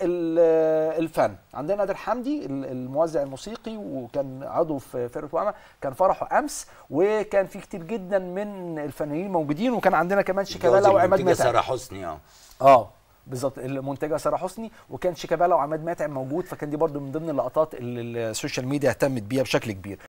الفن عندنا نادر حمدي الموزع الموسيقي وكان عضو في فرقه واما كان فرحه امس وكان في كتير جدا من الفنانين موجودين وكان عندنا كمان شيكابالا وعماد متعب ساره حسني اه اه بالظبط المنتجه ساره حسني وكان شيكابالا وعماد متعب موجود فكان دي برضو من ضمن اللقطات اللي السوشيال ميديا اهتمت بيها بشكل كبير